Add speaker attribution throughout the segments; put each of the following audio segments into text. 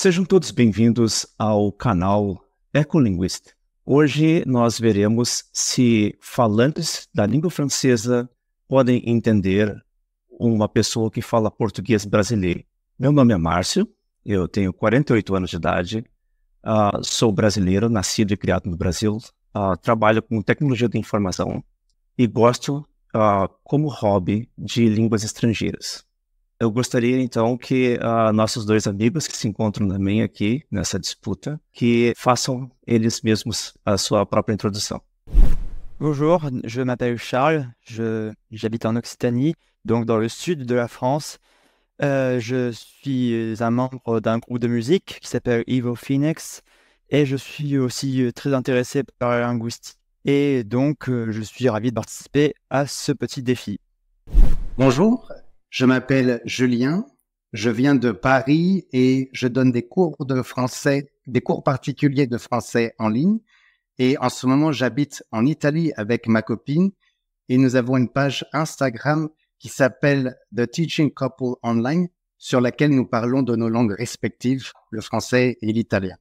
Speaker 1: Sejam todos bem-vindos ao canal Ecolinguist. Hoje nós veremos se falantes da língua francesa podem entender uma pessoa que fala português brasileiro. Meu nome é Márcio, eu tenho 48 anos de idade, uh, sou brasileiro, nascido e criado no Brasil, uh, trabalho com tecnologia de informação e gosto, uh, como hobby, de línguas estrangeiras. Je voudrais então que ah, nos deux amis qui que se encontram também aqui nessa disputa, que façam eles mesmos a sua própria
Speaker 2: Bonjour, je m'appelle Charles, j'habite en Occitanie, donc dans le sud de la France. Euh, je suis un membre d'un groupe de musique qui s'appelle Evo Phoenix et je suis aussi très intéressé par la linguistique
Speaker 3: et donc euh, je suis ravi de participer à ce petit défi. Bonjour, je m'appelle Julien, je viens de Paris et je donne des cours de français, des cours particuliers de français en ligne. Et en ce moment, j'habite en Italie avec ma copine et nous avons une page Instagram qui s'appelle The Teaching Couple Online sur laquelle nous parlons de nos langues respectives,
Speaker 1: le français et l'italien.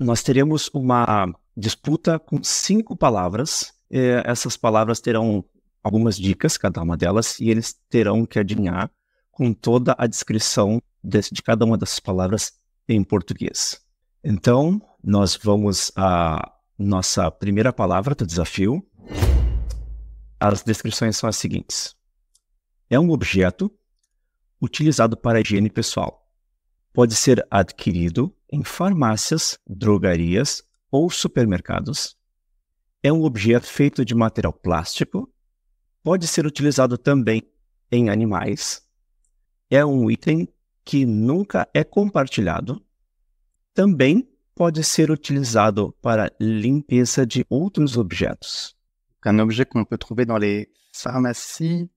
Speaker 1: Nós teremos uma disputa com cinco palavras. E essas palavras terão algumas dicas, cada uma delas, e eles terão que adivinhar com toda a descrição de, de cada uma dessas palavras em português. Então, nós vamos à nossa primeira palavra do desafio. As descrições são as seguintes: é um objeto utilizado para higiene pessoal. Pode ser adquirido em farmácias, drogarias ou supermercados. É um objeto feito de material plástico pode ser utilizado também em animais. É um item que nunca é compartilhado. Também pode ser utilizado para limpeza de outros objetos. um objet qu'on peut trouver dans les pharmacies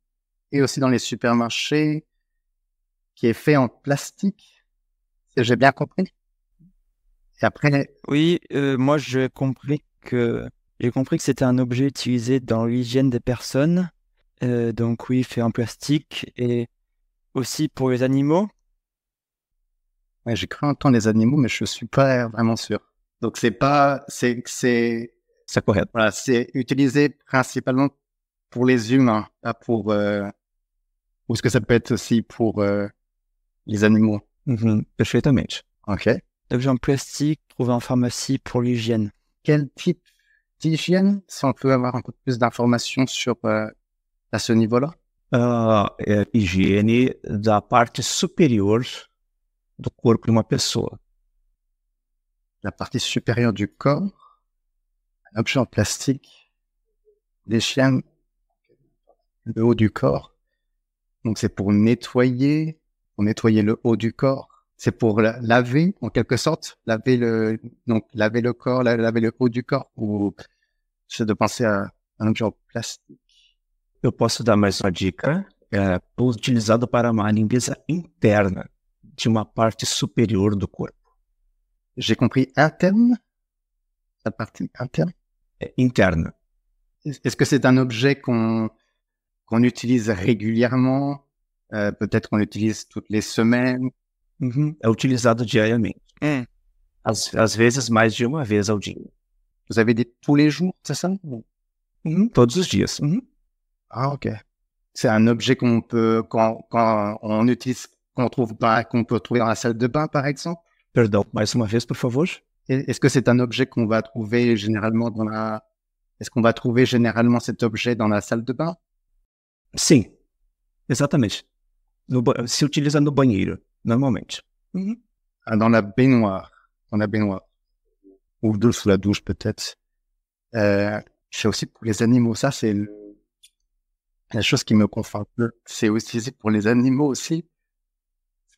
Speaker 3: et aussi dans les supermarchés, qui est fait en plastique. J'ai bien compris. Et après.
Speaker 2: Oui, euh, moi j'ai compris que j'ai compris que c'était un objet utilisé dans l'hygiène des personnes Euh, donc oui, fait en plastique et aussi pour les animaux.
Speaker 3: Ouais, j'ai cru entendre les animaux, mais je suis pas vraiment sûr. Donc c'est pas, c'est, c'est, ça correct Voilà, c'est utilisé principalement pour les humains, pas pour, euh, ou ce que ça peut être aussi pour euh, les animaux.
Speaker 1: Mm -hmm. Ok.
Speaker 3: j'ai en plastique trouvé en pharmacie pour l'hygiène. Quel type d'hygiène Si on peut avoir un peu plus d'informations sur euh, à ce niveau-là
Speaker 1: euh, hygiène partie La partie supérieure du corps, un objet
Speaker 3: en plastique, des chiens, le haut du corps. Donc c'est pour nettoyer, pour nettoyer le haut du corps. C'est pour laver, en quelque sorte, laver le, donc laver le corps, laver le haut du corps. Ou
Speaker 1: c'est de penser à un objet en plastique. Eu posso dar mais uma dica. É, utilizado para uma limpeza interna de uma parte superior do corpo. J'ai compris interna. A parte interna?
Speaker 3: É, interna. Est-ce que c'est un objet qu'on qu'on utilise régulièrement? Euh, Peut-être qu'on l'utilise toutes les semaines. Uhum. É utilizado
Speaker 1: diariamente. É. Às, às, vezes mais de uma vez ao dia. Vous avez dit tous les jours, c'est ça? Uhum. Todos os dias. Uhum. Ah, ok.
Speaker 3: C'est un objet qu'on peut, quand, quand on utilise, qu'on trouve pas, qu'on peut trouver dans la salle de bain, par exemple. Pardon, mais bah, uma vez, por favor. Est-ce que c'est un objet qu'on va trouver généralement dans la, est-ce qu'on va trouver généralement cet objet dans la salle de bain?
Speaker 1: Sim, exatamente. No, se utiliza no banheiro, normalmente. Ah, dans la baignoire. Dans la baignoire. Ou sous la douche, peut-être.
Speaker 3: Euh, c'est aussi pour les animaux, ça, c'est le, La chose qui me conforte,
Speaker 1: c'est aussi pour les animaux aussi,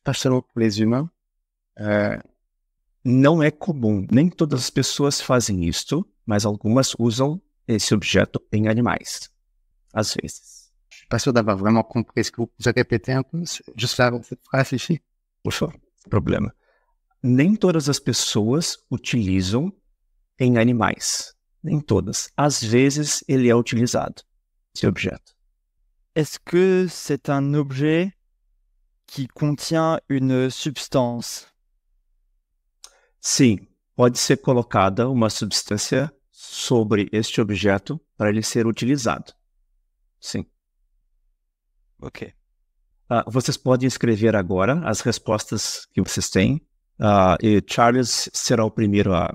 Speaker 1: pas seulement pour les humains. Euh, não é comum, nem todas as pessoas fazem isto, mas algumas usam esse objeto em animais, às vezes. Je suis pas sûr d'avoir vraiment compris. ce que vous pouvez un peu juste là, cette phrase ici? Por favor, problema. Nem todas as pessoas utilizam em animais. Nem todas. Às vezes ele é utilizado, esse objeto.
Speaker 2: Est-ce que c'est un objet que contient une substance?
Speaker 1: Sim, pode ser colocada uma substância sobre este objeto para ele ser utilizado. Sim. Ok. Uh, vocês podem escrever agora as respostas que vocês têm uh, e Charles será o primeiro a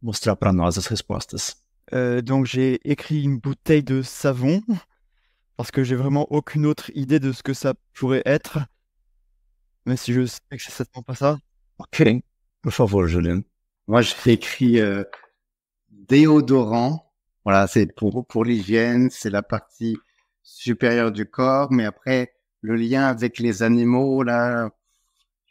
Speaker 1: mostrar para nós as respostas.
Speaker 2: Uh, donc j'ai écrit une bouteille de savon. parce que j'ai vraiment aucune autre idée de ce que ça pourrait être. Mais si je sais que c'est certainement pas ça.
Speaker 3: Ok. Au favor, Julien. Moi, j'ai écrit euh, déodorant. Voilà, c'est pour, pour l'hygiène, c'est la partie supérieure du corps, mais après, le lien avec les animaux, là,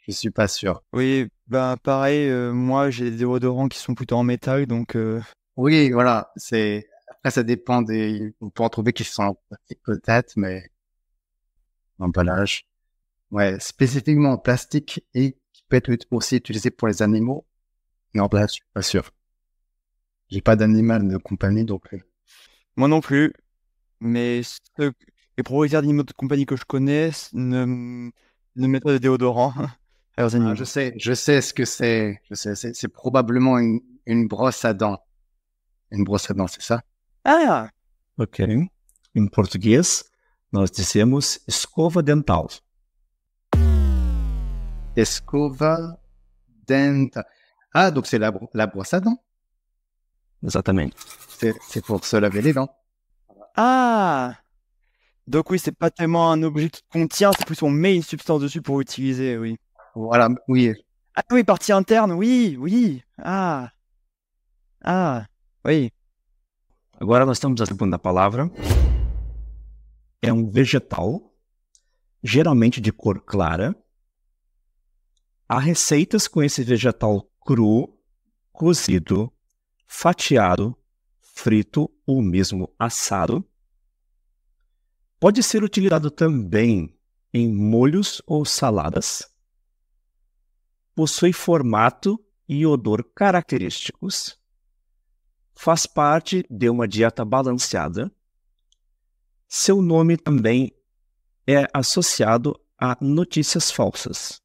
Speaker 3: je suis pas sûr.
Speaker 2: Oui, ben
Speaker 3: pareil, euh, moi j'ai des déodorants qui sont plutôt en métal, donc. Euh, oui, voilà, c'est après, ça dépend des. On peut en trouver qui sont en peut-être, mais L'emballage. Ouais, spécifiquement en plastique et qui peut être aussi utilisé pour les animaux. Non, je suis pas sûr. J'ai pas d'animal de compagnie, donc. Euh.
Speaker 2: Moi non plus. Mais ce... les propriétaires d'animaux de compagnie que je connais ne, ne mettent pas de déodorant
Speaker 3: ah, je sais, je sais ce que c'est. Je sais, c'est, probablement une... une brosse à dents.
Speaker 1: Une brosse à dents, c'est ça ah! Ok. en portugais, nous disons « escova dental. Escova
Speaker 3: dental. Ah, donc c'est la, la brosse à dents. Exactement. C'est pour se laver les dents. Ah Donc oui, c'est pas tellement un objet
Speaker 2: qui contient, c'est plus on met une substance dessus pour utiliser, oui. Voilà, oui. Ah oui, partie
Speaker 1: interne, oui, oui. Ah. Ah, oui. Agora nós temos a segunda palavra. É um vegetal, geralmente de cor clara. Há receitas com esse vegetal cru, cozido, fatiado, frito ou mesmo assado. Pode ser utilizado também em molhos ou saladas. Possui formato e odor característicos faz parte de uma dieta balanceada. Seu nome também é associado a notícias falsas.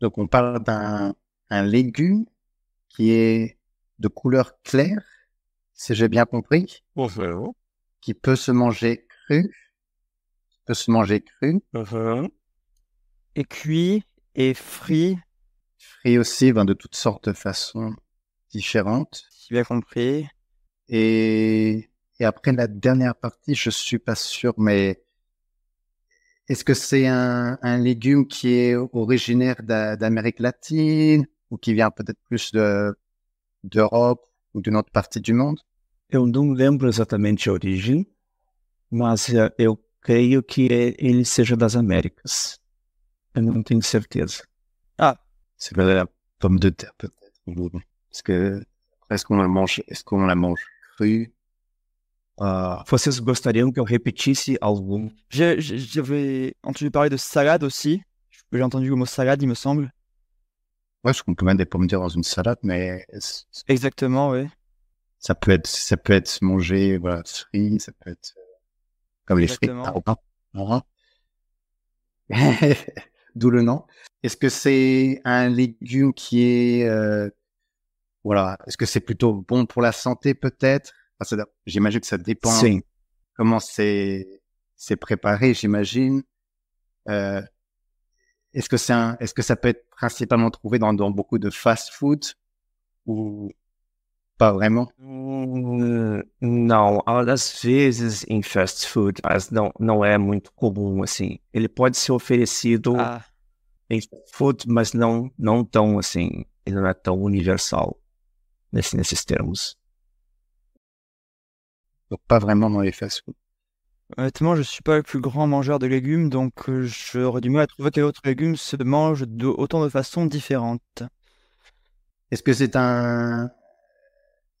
Speaker 1: Donc on parle d'un un légume qui est de couleur
Speaker 3: claire, si j'ai bien compris, uh -huh. qui peut se manger cru, qui peut se manger cru, uh -huh. et cuit et frit. Frit aussi, ben de toutes sortes de façons. différentes. Si bien compris. Et, après la dernière partie, je ne suis pas sûr, mais est-ce que c'est un, légume qui est originaire d'Amérique latine ou qui vient peut-être plus d'Europe ou
Speaker 1: d'une autre partie du monde? Eu não lembro exatamente a origem, mas eu creio que ele seja das Américas. Eu não tenho certeza. Ah, c'est la pomme de terre peut-être que, est-ce qu'on la mange, est-ce qu'on la mange crue? Vocês ah. que
Speaker 2: J'avais entendu parler de salade aussi. J'ai entendu le mot salade, il me
Speaker 3: semble. Ouais, je comprends des pommes de dans une salade, mais. Exactement, oui. Ça peut être, ça peut être mangé, voilà, frit, ça peut être. Euh, comme les frites, ah. D'où le nom. Est-ce que c'est un légume qui est euh, voilà. Est-ce que c'est plutôt bon pour la santé peut-être enfin, J'imagine que ça dépend comment c'est c'est préparé, j'imagine. Euh, est-ce que c'est un, est-ce que ça peut être principalement trouvé dans, dans beaucoup de fast-food ou pas
Speaker 1: vraiment? Mm, non, não, às vezes em fast food, mas não, não é muito comum assim. Ele pode ser oferecido em fast food, mas não, não tão assim. Ele não é tão universal. Donc pas vraiment dans les façons.
Speaker 2: Honnêtement, je suis pas le plus grand mangeur de légumes, donc euh, j'aurais du mal à trouver quel autre légumes se mangent de autant de façons différentes.
Speaker 3: Est-ce que c'est un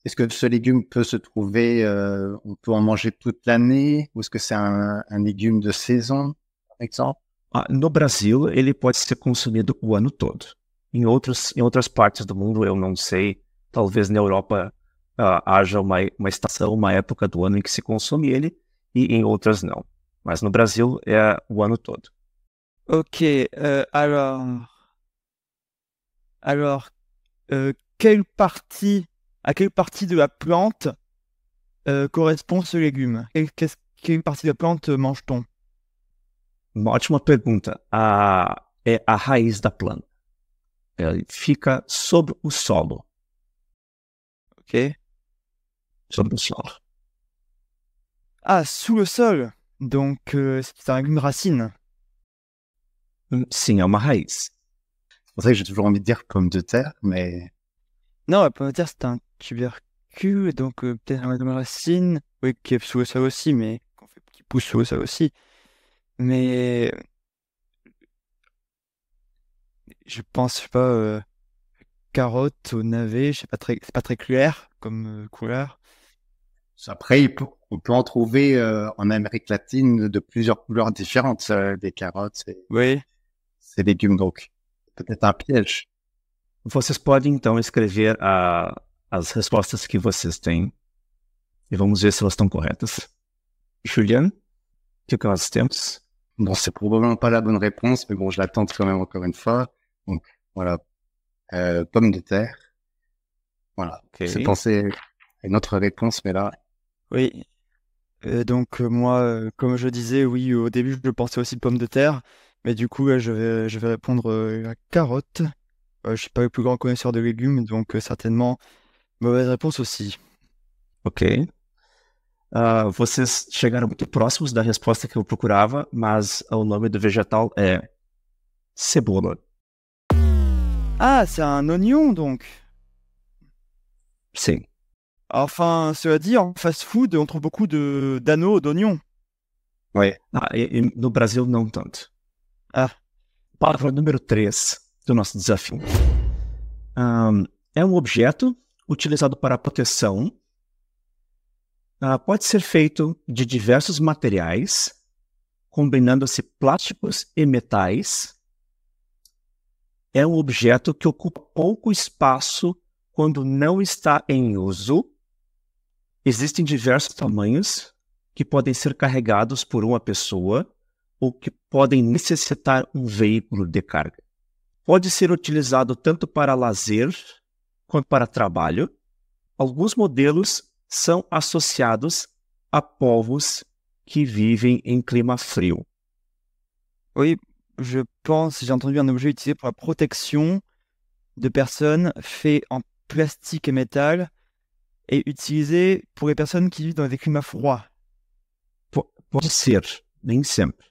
Speaker 3: est-ce que ce légume peut se trouver, euh, on peut en manger toute l'année, ou est-ce que c'est un,
Speaker 1: un, légume de saison, par exemple ah, No Brasil, ele pode ser consumido o ano todo. Em outras, em outras partes do mundo, eu não sei. talvez na Europa uh, haja uma, uma estação, uma época do ano em que se consome ele e em outras não. Mas no Brasil é o ano todo.
Speaker 2: Ok, então, alors, alors euh, quelle partie, à quelle partie de la plante euh, correspond ce légume quelle, qu quelle partie de la plante eh,
Speaker 1: mange-t-on Uma ótima pergunta. A, ah, é a raiz da planta. Ela fica sobre o solo. Ok. Ah, sous le sol.
Speaker 2: Donc, euh, c'est légume racine.
Speaker 1: my
Speaker 3: hum, Marais. C'est pour ça que j'ai toujours envie de dire pomme de terre, mais.
Speaker 2: Non, on peut de terre, c'est un tubercule, donc euh, peut-être un légume racine. Oui, qui est sous le sol aussi, mais qui pousse sous le sol aussi. Mais. Je pense pas. Euh, carotte ou navet, je sais pas très, c'est pas très clair
Speaker 3: comme euh, couleur. Après, on peut en trouver euh, en Amérique latine de plusieurs couleurs différentes, des carottes, oui. C'est légumes donc.
Speaker 1: Peut-être un piège. Vocês podem então escrever a, as respostas que vocês têm e vamos ver se elas estão corretas. Julian, que nós temos? Bon, c'est probablement pas la bonne réponse, mais bon, je l'attends quand même encore une fois.
Speaker 3: Donc, voilà, euh, pomme de terre. Voilà. C'est pensé à une autre réponse, mais là.
Speaker 2: Oui. Euh, donc, euh, moi, comme je disais, oui, au début, je pensais aussi pomme de terre. Mais du coup, je vais, je vais répondre à carotte. je ne suis pas le plus grand connaisseur de légumes, donc certainement, mauvaise réponse aussi.
Speaker 1: Ok. Uh, vocês chegaram muito próximos da resposta que eu procurava, mas o nome do vegetal é cebola.
Speaker 2: Ah, c'est un oignon donc.
Speaker 1: Sim. Enfin, cela
Speaker 2: dit, en fast-food, on trouve beaucoup de d'anneaux d'oignons.
Speaker 1: Ouais. Ah, no Brasil, não tanto. Ah. Palavra número 3 do nosso desafio. Um, é um objeto utilizado para proteção. Uh, pode ser feito de diversos materiais, combinando-se plásticos e metais é um objeto que ocupa pouco espaço quando não está em uso. Existem diversos tamanhos que podem ser carregados por uma pessoa ou que podem necessitar um veículo de carga. Pode ser utilizado tanto para lazer quanto para trabalho. Alguns modelos são associados a povos que vivem em clima frio. Oi, je pense, j'ai entendu un objet utilisé pour la
Speaker 2: protection de personnes fait en plastique et métal et
Speaker 3: utilisé pour les personnes
Speaker 2: qui vivent dans des climats froids.
Speaker 3: Pour
Speaker 1: ser, même simple.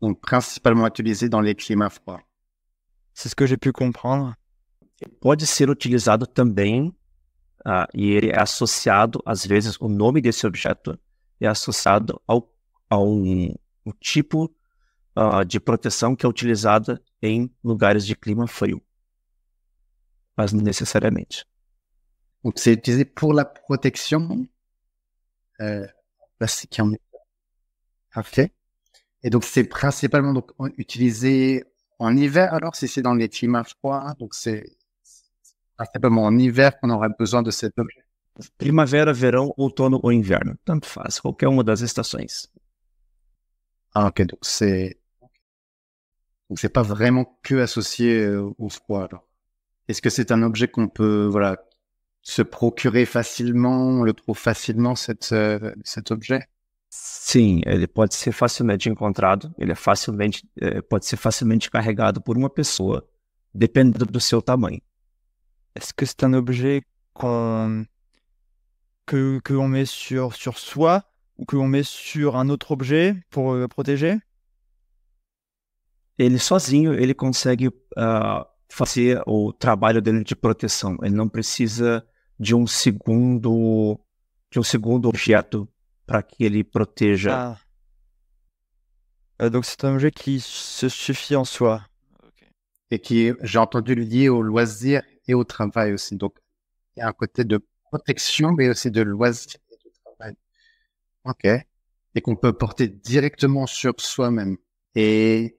Speaker 1: Donc principalement utilisé dans les climats froids.
Speaker 3: C'est ce que j'ai
Speaker 2: pu comprendre.
Speaker 1: Pode ser utilizado também, uh, e ele é associado, às vezes, o nome desse objeto é associado ao, a um, um uh, de proteção que é utilizada em lugares de clima frio. Mas não necessariamente. Donc c'est utilisé pour la
Speaker 3: protection euh, plastique. Ok. Et donc c'est principalement donc, utilisé en hiver, alors si c'est dans les climats froids, donc c'est principalement en hiver qu'on aurait besoin de cet objet.
Speaker 1: Primavera, verão, outono ou inverno. Tanto faz, qualquer uma das estações.
Speaker 3: Ah, ok, donc c'est Donc c'est pas vraiment que associé euh, au froid. Est-ce que c'est un objet qu'on peut voilà se procurer facilement,
Speaker 1: le trouve facilement euh, cet objet? Sim, ele pode ser facilmente encontrado, ele é facilmente, pode ser facilmente carregado por uma pessoa, dependendo do seu tamanho. Est-ce que c'est un objet qu'on
Speaker 2: que, met sur, sur soi ou qu'on met sur un autre objet pour
Speaker 1: le protéger il sozinho ele consegue uh, ah, faire le travail de protection, il n'a precisa besoin d'un um segundo de um segundo objeto ah.
Speaker 3: Ah, donc c'est un objet qui se suffit en soi. Et qui, j'ai entendu le lier au loisir et au travail aussi. Donc il y a un côté de protection, mais aussi de loisir et de travail. Ok. Et qu'on peut porter directement sur soi-même. Et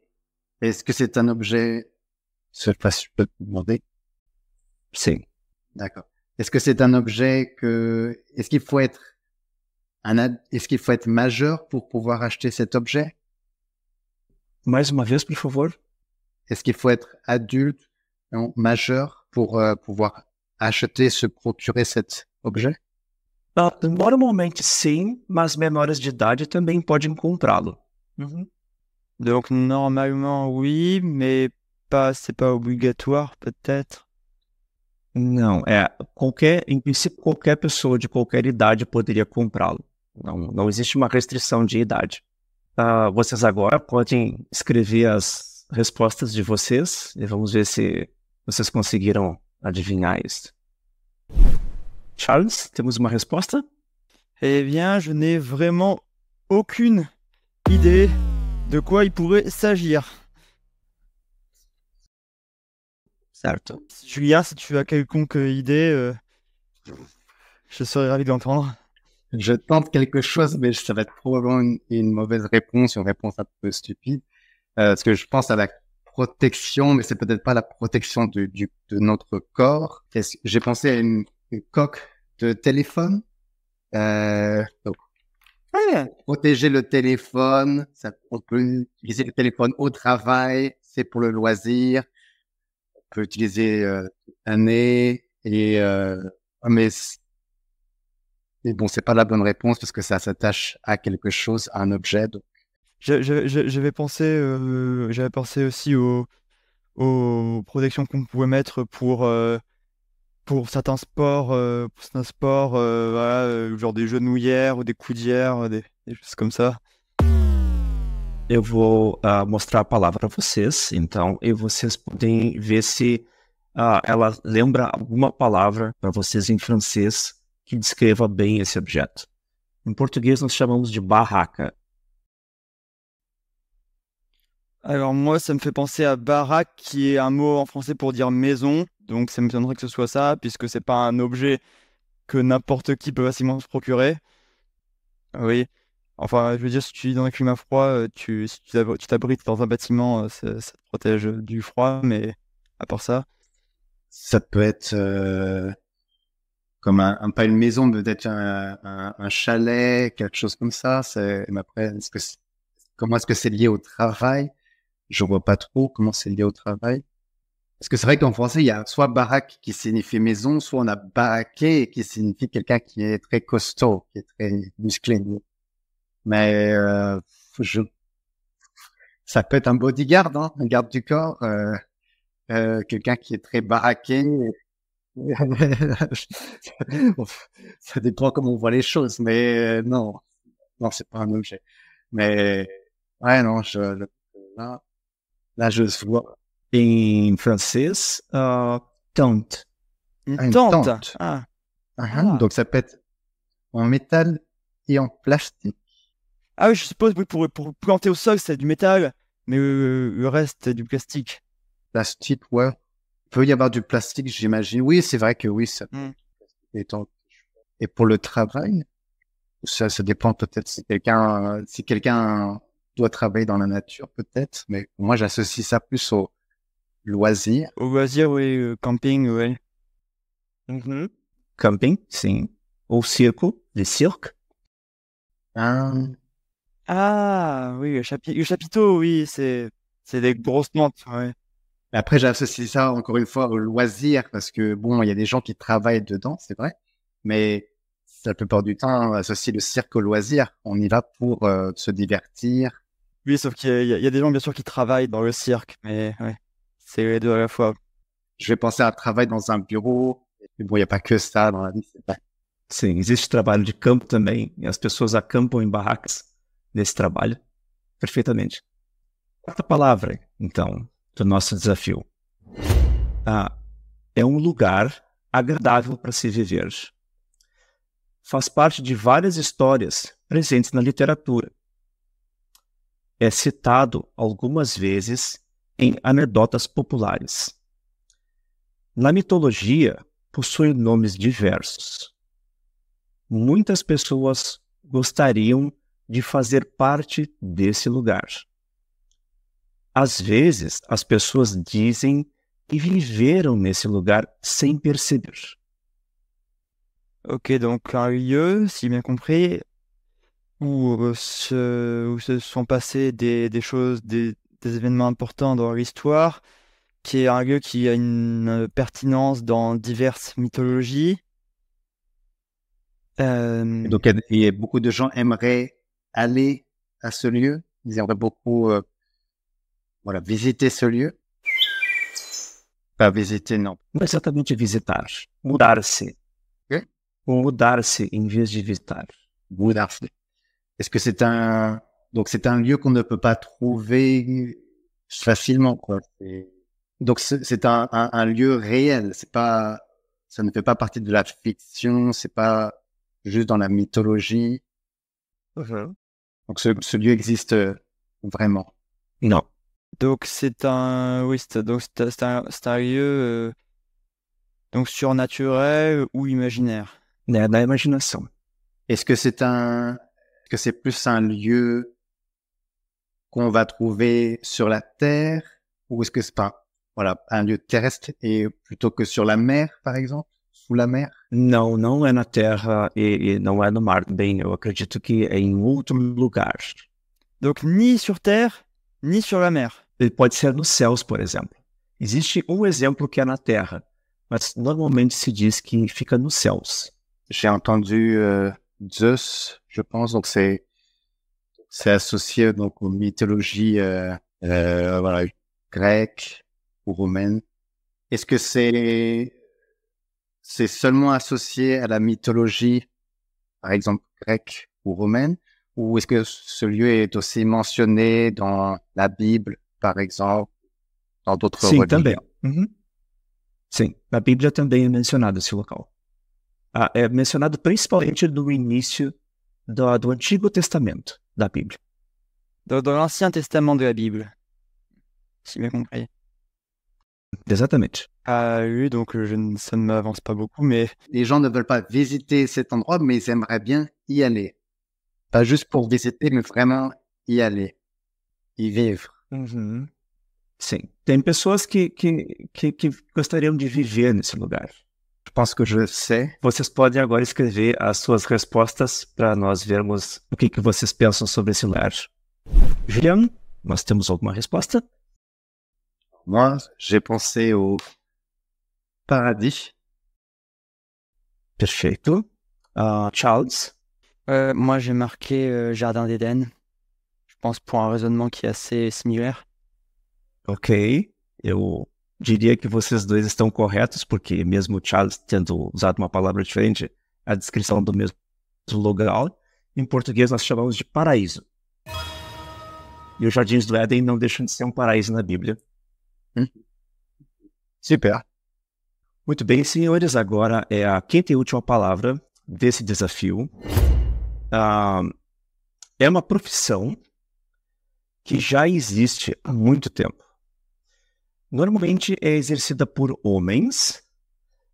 Speaker 3: est-ce que c'est un objet Je sais pas si je peux te demander. C'est. D'accord. Est-ce que c'est un objet que est-ce qu'il faut être un est-ce qu'il faut être majeur pour pouvoir acheter cet objet Mais une s'il vous plaît. Est-ce qu'il faut être adulte, majeur pour euh, pouvoir acheter, se procurer cet objet
Speaker 1: ah, Normalmente sim, mas menores de idade também podem comprá-lo. Donc normalement oui, mais pas c'est pas talvez. peut-être. Não, é qualquer, em princípio qualquer pessoa de qualquer idade poderia comprá-lo. Não, não existe uma restrição de idade. Uh, vocês agora podem escrever as respostas de vocês e vamos ver se vocês conseguiram adivinhar isso. Charles, temos uma resposta? Eh bien, je n'ai vraiment aucune idée.
Speaker 2: de quoi il pourrait s'agir. Salto. Julia, si tu as quelconque idée, euh, je serais
Speaker 3: ravi de Je tente quelque chose, mais ça va être probablement une, mauvaise réponse, une réponse un peu stupide, euh, parce que je pense à la protection, mais c'est peut-être pas la protection de, notre corps. J'ai pensé à une, coque de téléphone, euh, donc ah Protéger le téléphone, ça, on peut utiliser le téléphone au travail, c'est pour le loisir. On peut utiliser euh, un et euh, mais bon, c'est pas la bonne réponse parce que ça s'attache à quelque chose, à un objet.
Speaker 2: Je, vais penser, euh, j'avais pensé aussi aux protections qu'on pouvait mettre pour euh, pour certains sports, euh, pour euh, euh, genre des genouillères ou des coudières, des, choses comme ça.
Speaker 1: Eu vou uh, mostrar a palavra para vocês, então, e vocês podem ver se ah, ela lembra alguma palavra para vocês em francês que descreva bem esse objeto. Em português, nós chamamos de barraca.
Speaker 2: Alors, moi, ça me fait penser à baraque, qui est un mot en français pour dire maison. Donc ça me semblerait que ce soit ça, puisque c'est pas un objet que n'importe qui peut facilement se procurer. Ah oui. Enfin, je veux dire, si tu vis dans un climat froid, euh, tu, si tu t'abrites dans un bâtiment, euh, ça, te protège du froid, mais à part
Speaker 3: ça. Ça peut être euh, comme un, pas une maison, peut-être un, chalet, quelque chose comme ça. mais après, comment est-ce que c'est lié au travail Je vois pas trop comment c'est lié au travail. Parce que c'est vrai qu'en français, il y a soit baraque qui signifie maison, soit on a baraqué qui signifie quelqu'un qui est très costaud, qui est très musclé. Mais euh, je... ça peut être un bodyguard, hein, un garde du corps, euh, euh, quelqu'un qui est très baraqué. ça dépend comment on voit les choses, mais non, non, c'est pas un objet. Mais ouais, non, je là, là je vois en français uh, tente. tente. Ah. Ah, ah. Donc ça peut être en métal et en plastique. Ah oui, je suppose pour, planter au sol, c'est du métal, mais euh, le reste, c'est du plastique. Plastique, ouais. Il peut y avoir du plastique, j'imagine. Oui, c'est vrai que oui, hmm. Et pour le travail, ça, ça dépend peut-être si quelqu'un si quelqu'un doit travailler dans la nature, peut-être. Mais moi, j'associe ça plus au, Loisirs.
Speaker 2: Loisir », oui. Euh, camping, oui. Mm-hmm.
Speaker 1: Camping, c'est Au cirque, les cirques.
Speaker 2: Ah. ah, oui,
Speaker 3: le, chapiteau, oui, c'est des grosses montres, Après, j'associe ça encore une fois au loisir parce que bon, il y a des gens qui travaillent dedans, c'est vrai, mais la plupart du temps, on associe le cirque au loisir. On y va pour euh, se divertir.
Speaker 2: Oui, sauf qu'il y, y, a des gens, bien sûr, qui travaillent dans le cirque, mais ouais.
Speaker 3: c'est les deux à la fois.
Speaker 1: Je vais penser à un travail dans un bureau. E, bom, il n'y a pas que ça dans la vie. Sim, existe trabalho de campo também. E as pessoas acampam em barracas nesse trabalho. Perfeitamente. Quarta palavra, então, do nosso desafio. Ah, é um lugar agradável para se viver. Faz parte de várias histórias presentes na literatura. É citado algumas vezes em anedotas populares. Na mitologia, possui nomes diversos. Muitas pessoas gostariam de fazer parte desse lugar. Às vezes, as pessoas dizem que viveram nesse lugar sem perceber. Ok, donc
Speaker 2: un lieu, si bien compris, où euh, se, où se sont passées des, des choses, des, des événements importants dans l'histoire, qui est un lieu qui a une euh, pertinence dans diverses mythologies.
Speaker 3: Euh,
Speaker 2: donc,
Speaker 1: il
Speaker 3: y a beaucoup de gens aimeraient aller à ce lieu. Ils aimeraient beaucoup euh, voilà, visiter ce lieu. Pas visiter, non. certainement visitar. Mudar-se. Okay. Mudar-se em vez de visiter. Mudar-se. Est-ce que c'est un, donc c'est un lieu qu'on ne peut pas trouver facilement. Quoi. Donc c'est un, lieu réel. C'est pas, ça ne fait pas partie de la fiction. C'est pas juste dans la mythologie. Mhm. Donc ce, lieu existe euh, vraiment. Non.
Speaker 2: Donc c'est un, oui, donc un, lieu euh, donc surnaturel ou imaginaire.
Speaker 3: Dans l'imagination. Est-ce que c'est un, est-ce que c'est plus un lieu on va trouver sur la Terre ou est-ce que c'est pas voilà, un lieu terrestre et plutôt que sur la mer, par exemple, sous la mer? Non, non, é na la terre
Speaker 1: et non é no mar. bien je crois que c'est un autre lugar. Donc, ni sur terre, ni sur la mer. peut être dans les cieux par exemple il Existe exemple qui est la la terre, mais normalement, se qu'il que dans les céus. J'ai entendu
Speaker 3: euh, Zeus, je pense, donc c'est c'est associé donc aux mythologies euh, euh grecques ou romaines. Est-ce que c'est c'est seulement associé à la mythologie, par exemple grecque ou romaine, ou est-ce que ce lieu est aussi mentionné dans la Bible, par exemple, dans d'autres religions?
Speaker 1: Sim, a Bíblia também é esse local. Ah, é mencionado principalmente no início do Antigo Testamento la Bible.
Speaker 2: Dans, l'Ancien Testament de la Bible, si bien compris.
Speaker 1: Exactement.
Speaker 3: Ah oui, donc euh, je, ça ne m'avance pas beaucoup, mais... Les gens ne veulent pas visiter cet endroit, mais ils aimeraient bien y aller. Pas juste pour visiter, mais vraiment y aller,
Speaker 1: y vivre. C'est mm-hmm. Sim, tem pessoas que, que, que, que gostariam de viver nesse lugar. Penso que eu sei. Vocês podem agora escrever as suas respostas para nós vermos o que, que vocês pensam sobre esse lugar. Julian, nós temos alguma resposta? Moi, j'ai pensé au paradis. Perfeito. Uh,
Speaker 2: Charles euh, Moi, j'ai marqué euh, Jardin d'Éden. Je pense pour un
Speaker 1: raisonnement qui est assez similaire. Ok. Eu diria que vocês dois estão corretos, porque mesmo o Charles tendo usado uma palavra diferente, a descrição do mesmo local, em português nós chamamos de paraíso. E os jardins do Éden não deixam de ser um paraíso na Bíblia. Hum? Se Muito bem, senhores, agora é a quinta e última palavra desse desafio. Ah, é uma profissão que já existe há muito tempo. Normalmente é exercida por homens,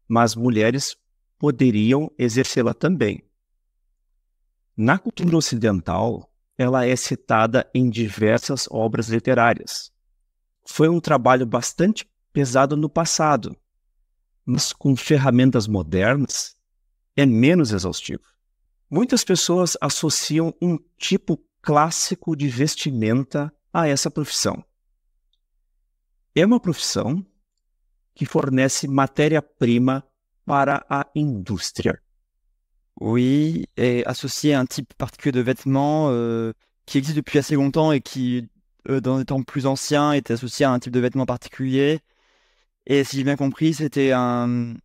Speaker 1: mas mulheres poderiam exercê-la também. Na cultura ocidental, ela é citada em diversas obras literárias. Foi um trabalho bastante pesado no passado, mas com ferramentas modernas é menos exaustivo. Muitas pessoas associam um tipo clássico de vestimenta a essa profissão. é uma profissão que fornece matéria-prima para a l'industrie.
Speaker 2: Oui, et associé à un type particulier de vêtements euh, qui existe depuis assez longtemps et qui, euh, dans des temps plus anciens, était associé à un type de vêtements particulier. Et si j'ai bien compris, c'était un,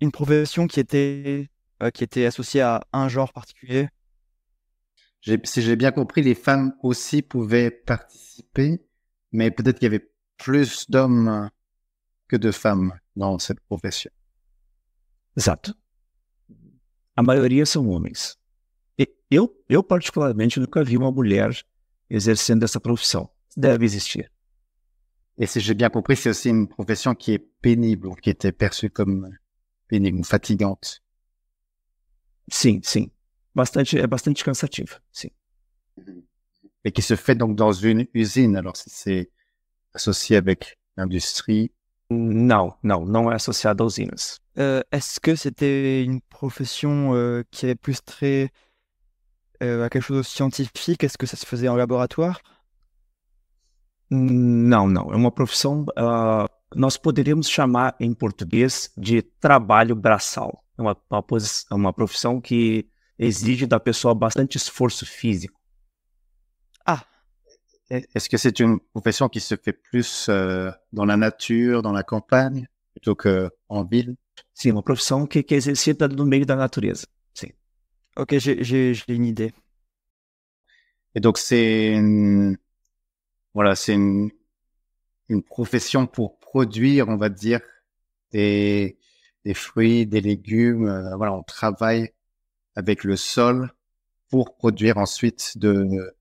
Speaker 2: une profession qui était,
Speaker 3: euh, qui était associée à un genre particulier. Si j'ai bien compris, les femmes aussi pouvaient participer, mais peut-être qu'il y avait plus d'hommes
Speaker 1: que de femmes dans cette profession. Exato. A maioria são homens. E eu, eu particularmente, nunca vi uma mulher exercendo essa profissão. Deve existir. Et si j'ai bien compris, c'est aussi une profession
Speaker 3: qui est pénible, qui était perçue comme pénible, fatigante.
Speaker 1: Sim, sim. Bastante, é bastante cansativa, sim.
Speaker 3: Et qui se fait donc dans une usine. Alors, c'est associé avec l'industrie
Speaker 1: Non, non, non associado aos usinas.
Speaker 2: Euh, Est-ce que c'était une profession euh, qui avait plus trait euh, à quelque chose de scientifique Est-ce que ça se faisait en laboratoire
Speaker 1: Não, não. É uma profissão. Uh, nós poderíamos chamar em português de trabalho braçal. É uma, uma, posição, é uma profissão que exige da pessoa bastante esforço físico.
Speaker 3: Ah, Est-ce que c'est une profession qui se fait plus euh, dans la nature, dans la
Speaker 1: campagne, plutôt que en ville? C'est une profession qui exerce dans mieux dans la nature. Ok,
Speaker 2: j'ai une idée.
Speaker 1: Et donc, c'est
Speaker 3: Voilà, c'est une... profession pour produire, on va dire, des, fruits, des légumes. Euh, voilà, on travaille avec le sol pour produire ensuite de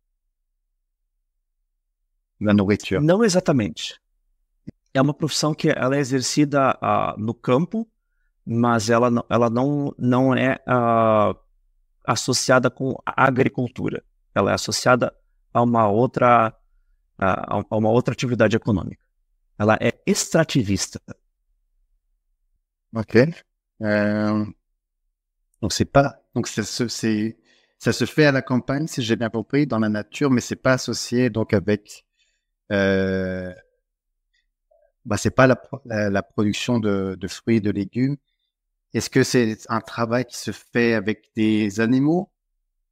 Speaker 3: Não
Speaker 1: exatamente. É uma profissão que ela é exercida uh, no campo, mas ela, ela não, não é uh, associada com agricultura. Ela é associada a uma outra, uh, a uma outra atividade econômica. Ela é extrativista.
Speaker 3: Ok. Não sei ne sait pas. Donc, ça se, ça se fait à la campagne, si j'ai bien compris, dans la nature, mais c'est pas associé donc avec euh, bah, c'est pas la, la, la production de, de, fruits et de légumes. Est-ce que c'est un travail qui se fait avec des animaux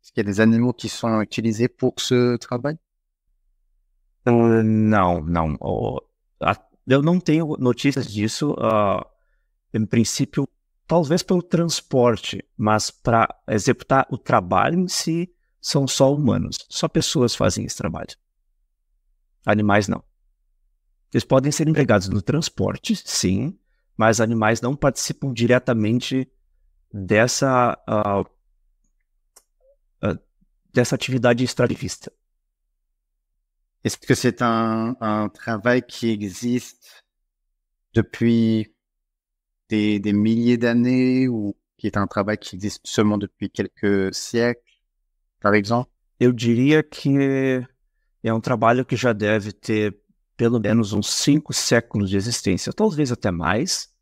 Speaker 3: Est-ce qu'il y a des animaux qui sont utilisés pour ce trabalho?
Speaker 1: Uh, não, não. Uh, oh, ah, eu não tenho notícias disso. Uh, em princípio, talvez pelo transporte, mas para executar o trabalho em si, são só humanos. Só pessoas fazem esse trabalho. Animais não. Eles podem ser empregados no transporte, sim, mas animais não participam diretamente dessa uh, uh, dessa atividade extrativista.
Speaker 3: Est-ce que c'est un, un, travail qui existe depuis des, des milliers d'années ou qui est un travail qui existe seulement
Speaker 1: depuis quelques siècles, par exemple? Eu diria que é um trabalho que já deve ter pelo menos uns cinco séculos de existência, talvez até mais.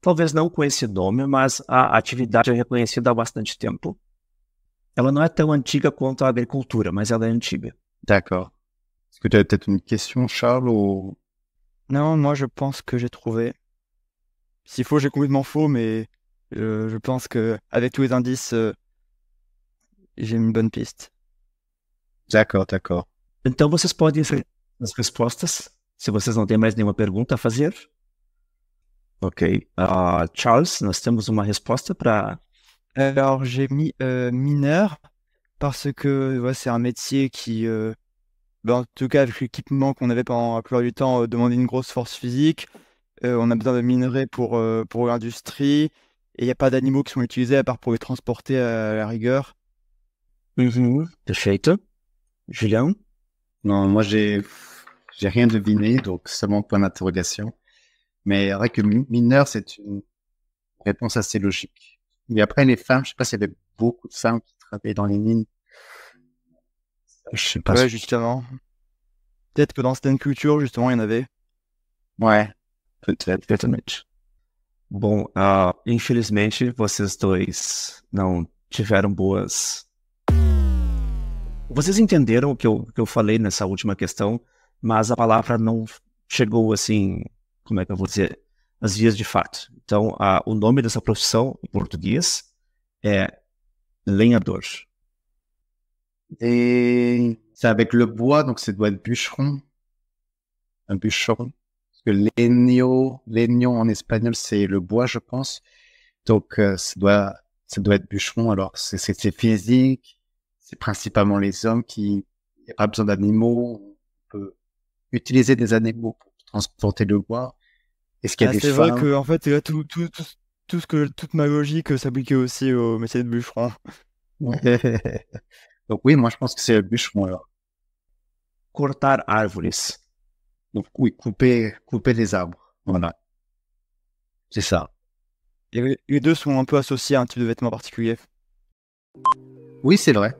Speaker 1: Talvez não com esse nome, mas a atividade é reconhecida há bastante tempo. Ela não é tão antiga quanto a agricultura, mas ela é antiga. D'accord.
Speaker 3: Est-ce que tu as peut-être une question, Charles ou...
Speaker 2: Non, moi je pense que j'ai trouvé. S'il faut, j'ai complètement faux, mais je, euh, je, pense que avec tous les indices,
Speaker 1: euh, j'ai une bonne piste. D'accord, d'accord. Então vocês podem as respostas, se vocês não têm mais nenhuma pergunta a fazer. Ok. Ah, Charles, nós temos uma resposta para. Alors,
Speaker 2: j'ai mis euh, mineur parce que c'est un métier qui, euh, bah, en tout cas avec l'équipement qu'on avait pendant la plupart du temps, euh, demandait une grosse force physique. Euh, on a besoin de minerais pour, euh, l'industrie et il n'y a pas d'animaux qui sont utilisés à part pour les transporter à, la rigueur.
Speaker 1: Perfeito. Julien
Speaker 3: non, moi, j'ai, j'ai rien deviné, donc seulement point d'interrogation. Mais vrai que mineur, c'est une réponse assez logique. Mais après, les femmes, je sais pas s'il y avait beaucoup de femmes qui travaillaient dans les mines. Je sais pas. Ouais,
Speaker 2: justement. Peut-être que dans certaines cultures, justement, il y en avait.
Speaker 1: Ouais. Peut-être, peut-être. Bom, euh, infelizmente, vocês dois não tiveram boas Vocês entenderam o que eu, que eu falei nessa última questão, mas a palavra não chegou assim, como é que eu vou dizer, às vias de fato. Então, a, o nome dessa profissão em português é lenhador.
Speaker 3: Et c'est avec le bois, donc ça doit être bûcheron. Un bûcheron. Parce que legno, legno en espagnol, c'est le bois, je pense. Donc, euh, ça, doit, ça doit être bûcheron. Alors, c'est physique, c'est principalement les hommes qui n'ont pas besoin d'animaux. On peut utiliser des animaux pour transporter le bois. Est-ce qu'il y a des ah, des C'est vrai que
Speaker 2: en fait, tout, tout, tout, tout, ce que toute ma logique euh, s'appliquait aussi au métier de bûcheron.
Speaker 3: Donc oui, moi je pense que c'est le bûcheron Cortar árvores. Donc oui, couper, couper les arbres. Voilà.
Speaker 2: C'est ça. les deux sont un peu associés à un type de vêtements particulier.
Speaker 3: Oui, c'est vrai.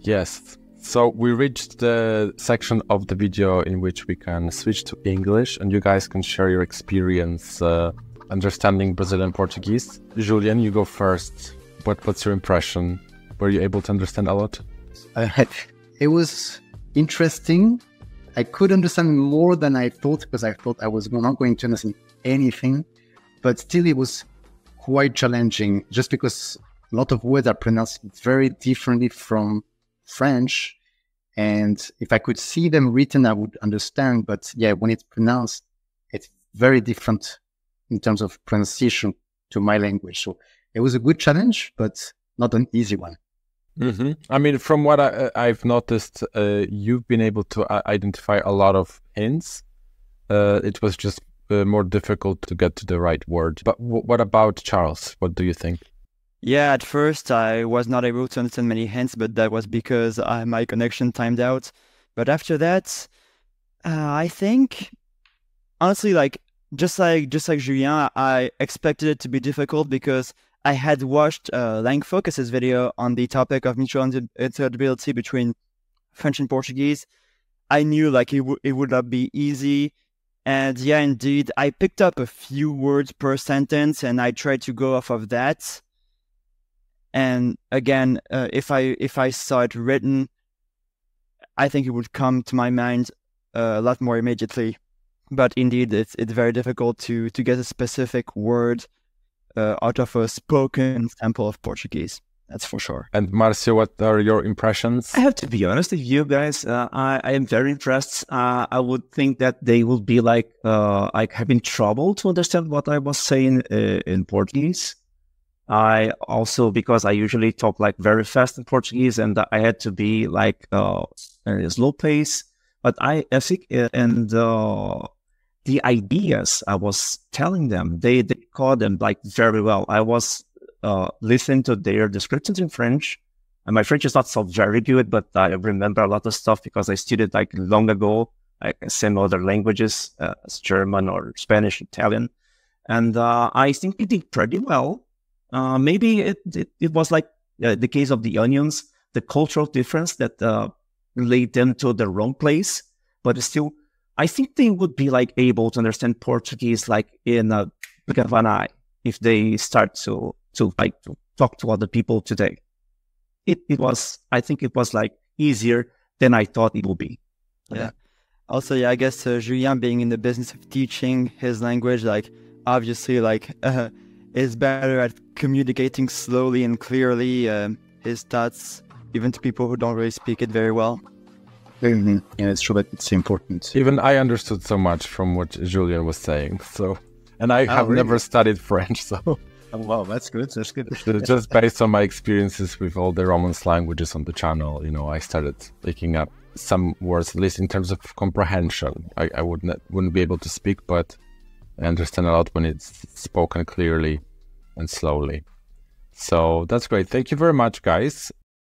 Speaker 4: Yes. So we reached the section of the video in which we can switch to English and you guys can share your experience uh, understanding Brazilian Portuguese. Julian, you go first. What what's your impression? Were you able to understand a lot? Uh, it was
Speaker 3: interesting. I could understand more than I thought because I thought I was not going to understand anything, but still it was quite challenging just because a lot of words are pronounced very differently from French. And if I could see them written, I would understand. But yeah, when it's pronounced, it's very different in terms of pronunciation to my language. So it was a good challenge,
Speaker 4: but not an easy one. Mm-hmm. I mean, from what I, have noticed, uh, you've been able to uh, identify a lot of hints. Uh, it was just uh, more difficult to get to the right word. But w- what about Charles? What do you think?
Speaker 2: Yeah, at first I was not able to understand many hints, but that was because I, uh, my connection timed out. But after that, uh, I think honestly, like just like just like Julien, I expected it to be difficult because I had watched uh, Lang Focus's video on the topic of mutual intelligibility between French and Portuguese. I knew like it, w- it would not be easy. And yeah, indeed, I picked up a few words per sentence and I tried to go off of that. And again, uh, if I if I saw it written, I think it would come to my mind uh, a lot more immediately. But indeed, it's it's very difficult to to get a specific word uh, out of a spoken sample of
Speaker 1: Portuguese. That's for sure.
Speaker 4: And Marcio, what are your impressions? I have to be honest with you guys. Uh,
Speaker 1: I, I, am very impressed. Uh, I would think that they would be like uh, like having trouble to understand what I was saying uh, in Portuguese. I also because I usually talk like very fast in Portuguese, and I had to be like uh, slow pace. But I, I think, uh, and uh, the ideas I was telling them, they they caught them like very well. I was uh, listening to their descriptions in French, and my French is not so very good, but I remember a lot of stuff because I studied like long ago, like same other languages, uh, German or Spanish, Italian, and uh, I think I did pretty well uh, maybe it, it, it, was like uh, the case of the onions, the cultural difference that uh, them to the wrong place. But still, I think they would be like able to understand Portuguese like in a blink of an eye if they start to to like to talk to other people today. It it was I think it was like easier than I thought it would be.
Speaker 2: Yeah. yeah. Also, yeah, I guess uh, Julian being in the business of teaching his language, like obviously, like uh, is better at communicating slowly and clearly uh, his thoughts, even to people who don't really speak it very well.
Speaker 4: Mm-hmm. Yeah, it's true that it's important. Even I understood so much from what Julian was saying. So, and I oh, have really? never studied French, so. Oh,
Speaker 3: wow, that's good. That's good. Just
Speaker 4: based on my experiences with all the Romance languages on the channel, you know, I started picking up some words, at least in terms of comprehension. I, I would not, wouldn't be able to speak, but I understand a lot when it's spoken clearly and slowly. So that's great. Thank you very much, guys.